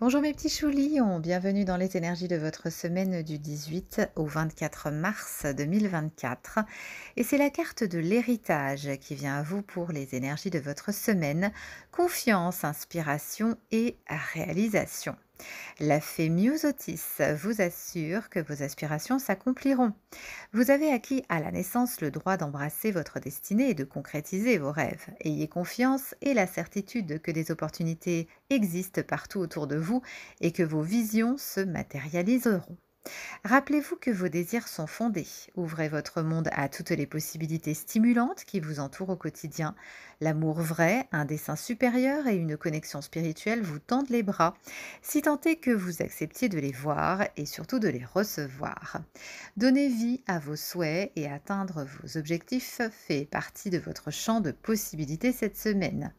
Bonjour mes petits choulis, bienvenue dans les énergies de votre semaine du 18 au 24 mars 2024. Et c'est la carte de l'héritage qui vient à vous pour les énergies de votre semaine, confiance, inspiration et réalisation. La fée Musotis vous assure que vos aspirations s'accompliront. Vous avez acquis à la naissance le droit d'embrasser votre destinée et de concrétiser vos rêves. Ayez confiance et la certitude que des opportunités existent partout autour de vous et que vos visions se matérialiseront. Rappelez-vous que vos désirs sont fondés. Ouvrez votre monde à toutes les possibilités stimulantes qui vous entourent au quotidien. L'amour vrai, un dessein supérieur et une connexion spirituelle vous tendent les bras, si tant est que vous acceptiez de les voir et surtout de les recevoir. Donner vie à vos souhaits et atteindre vos objectifs fait partie de votre champ de possibilités cette semaine.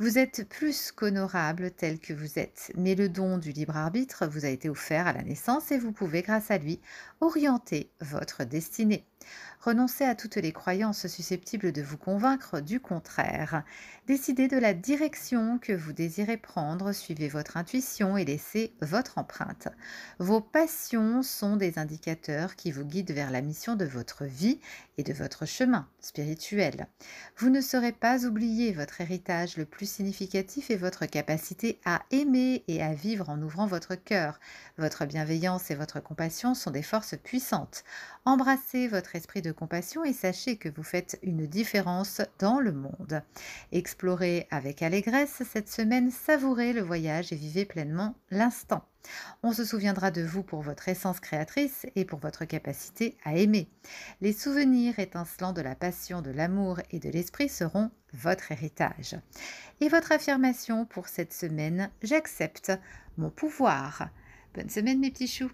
Vous êtes plus qu'honorable tel que vous êtes, mais le don du libre arbitre vous a été offert à la naissance et vous pouvez grâce à lui orienter votre destinée. Renoncez à toutes les croyances susceptibles de vous convaincre du contraire. Décidez de la direction que vous désirez prendre, suivez votre intuition et laissez votre empreinte. Vos passions sont des indicateurs qui vous guident vers la mission de votre vie et de votre chemin spirituel. Vous ne serez pas oublié votre héritage le plus significatif est votre capacité à aimer et à vivre en ouvrant votre cœur. Votre bienveillance et votre compassion sont des forces puissantes. Embrassez votre esprit de compassion et sachez que vous faites une différence dans le monde. Explorez avec allégresse cette semaine, savourez le voyage et vivez pleinement l'instant. On se souviendra de vous pour votre essence créatrice et pour votre capacité à aimer. Les souvenirs étincelants de la passion, de l'amour et de l'esprit seront votre héritage. Et votre affirmation pour cette semaine, j'accepte mon pouvoir. Bonne semaine mes petits choux